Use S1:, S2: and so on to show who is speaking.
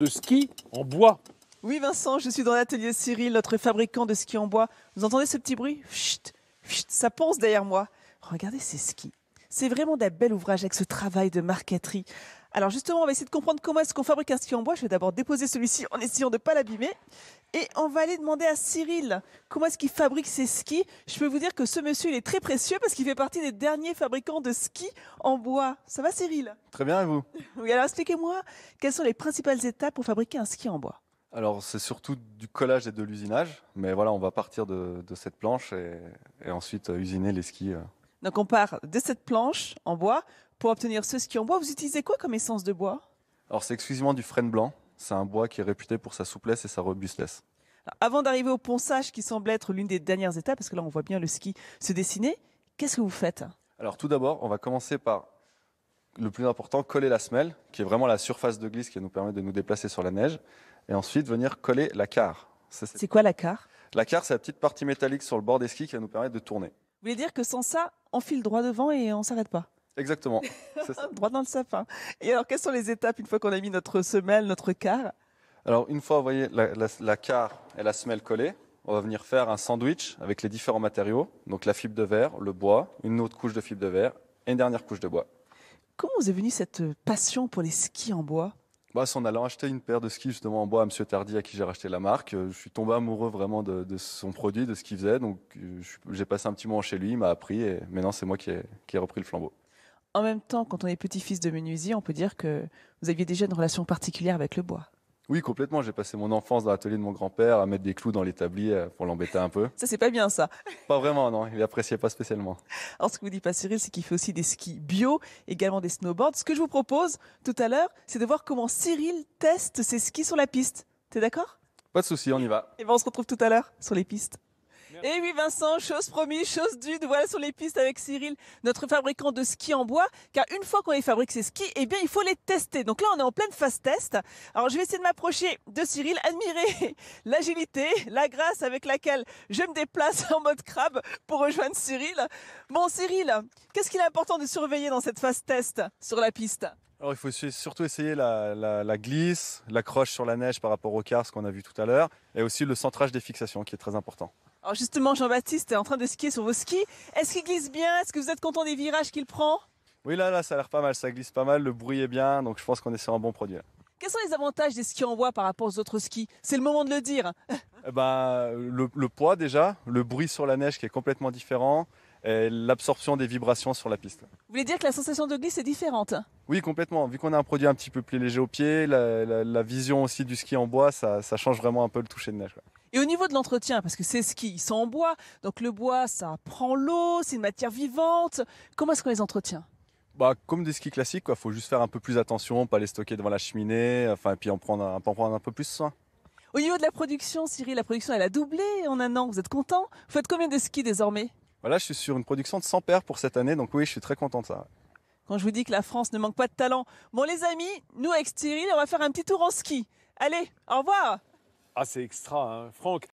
S1: de ski en bois. Oui Vincent, je suis dans l'atelier Cyril, notre fabricant de skis en bois. Vous entendez ce petit bruit chut, Ça pense derrière moi. Regardez ces skis. C'est vraiment d'un bel ouvrage avec ce travail de marqueterie. Alors justement, on va essayer de comprendre comment est-ce qu'on fabrique un ski en bois. Je vais d'abord déposer celui-ci en essayant de ne pas l'abîmer. Et on va aller demander à Cyril comment est-ce qu'il fabrique ses skis. Je peux vous dire que ce monsieur, il est très précieux parce qu'il fait partie des derniers fabricants de skis en bois. Ça va Cyril Très bien, et vous Oui, alors expliquez-moi, quelles sont les principales étapes pour fabriquer un ski en bois
S2: alors c'est surtout du collage et de l'usinage, mais voilà, on va partir de, cette planche et, et ensuite euh, usiner les skis euh,
S1: donc on part de cette planche en bois. Pour obtenir ce ski en bois, vous utilisez quoi comme essence de bois
S2: Alors c'est exclusivement du frêne blanc. C'est un bois qui est réputé pour sa souplesse et sa robustesse.
S1: avant d'arriver au ponçage qui semble être l'une des dernières étapes, parce que là on voit bien le ski se dessiner, qu'est-ce que vous faites
S2: Alors tout d'abord, on va commencer par le plus important, coller la semelle, qui est vraiment la surface de glisse qui nous permet de nous déplacer sur la neige, et ensuite venir coller la carre. C'est quoi la carre La carre, c'est la petite partie métallique sur le bord des skis qui va nous permettre de tourner.
S1: Vous voulez dire que sans ça, on file droit devant et on s'arrête pas Exactement. Ça. droit dans le sapin. Et alors, quelles sont les étapes une fois qu'on a mis notre semelle, notre carre
S2: Alors, une fois, vous voyez, la, carre et la semelle collées, on va venir faire un sandwich avec les différents matériaux, donc la fibre de verre, le bois, une autre couche de fibre de verre et une dernière couche de bois.
S1: Comment vous est venue cette passion pour les skis en bois
S2: bah, en allant acheter une paire de skis justement en bois à Monsieur Tardy, à qui j'ai racheté la marque, euh, je suis tombé amoureux vraiment de, son produit, de ce qu'il faisait. Donc euh, j'ai passé un petit moment chez lui, il m'a appris et maintenant c'est moi qui ai, qui ai repris le flambeau.
S1: En même temps, quand on est petit-fils de menuisier, on peut dire que vous aviez déjà une relation particulière avec le bois.
S2: Oui, complètement. J'ai passé mon enfance dans l'atelier de mon grand-père à mettre des clous dans l'établi euh, pour l'embêter un peu. Ça, c'est pas bien, ça. Pas vraiment, non. Il appréciait pas spécialement.
S1: Alors, ce que vous dit pas Cyril, c'est qu'il fait aussi des skis bio, également des snowboards. Ce que je vous propose tout à l'heure, c'est de voir comment Cyril teste ses skis sur la piste. T'es d'accord
S2: Pas de souci, on y va.
S1: Et eh ben, on se retrouve tout à l'heure sur les pistes. Et eh oui, Vincent, chose promise, chose d'une, voilà sur les pistes avec Cyril, notre fabricant de skis en bois. Car une fois qu'on les fabrique, ces skis, eh bien, il faut les tester. Donc là, on est en pleine phase test. Alors, je vais essayer de m'approcher de Cyril, admirer l'agilité, la grâce avec laquelle je me déplace en mode crabe pour rejoindre Cyril. Bon, Cyril, qu'est-ce qu'il est important de surveiller dans cette phase test sur la piste
S2: alors il faut surtout essayer la, la glisse, l'accroche sur la neige par rapport au car, ce qu'on a vu tout à l'heure, et aussi le centrage des fixations qui est très important.
S1: justement, Jean-Baptiste est en train de skier sur vos skis. Est-ce qu'il glisse bien Est-ce que vous êtes content des virages qu'il prend
S2: Oui, là, là, ça a l'air pas mal, ça glisse pas mal, le bruit est bien, donc je pense qu'on est sur un bon produit.
S1: Quels sont les avantages des skis en bois par rapport aux autres skis C'est le moment de le dire.
S2: Eh ben, le, poids déjà, le bruit sur la neige qui est complètement différent, euh, l'absorption des vibrations sur la piste. Vous
S1: voulez dire que la sensation de glisse est différente
S2: Oui, complètement. Vu qu'on a un produit un petit peu plus léger au pied, la, vision aussi du ski en bois, ça, change vraiment un peu le toucher de neige.
S1: Et au niveau de l'entretien, parce que ces skis, ils sont en bois, donc le bois, ça prend l'eau, c'est une matière vivante. Comment est-ce qu'on les entretient
S2: bah, comme des skis classiques, il faut juste faire un peu plus attention, pas les stocker devant la cheminée, enfin, et puis en prendre, un, en prendre un peu plus soin.
S1: Au niveau de la production, Cyril, la production, elle a doublé en un an. Vous êtes content Vous faites combien de skis désormais voilà, je suis sur une production de 100 paires pour cette année, donc oui, je suis très content de ça. Quand je vous dis que la France ne manque pas de talent. Bon, les amis, nous, avec Cyril, on va faire un petit tour en ski. Allez, au revoir.
S2: Ah, c'est extra, hein. Franck.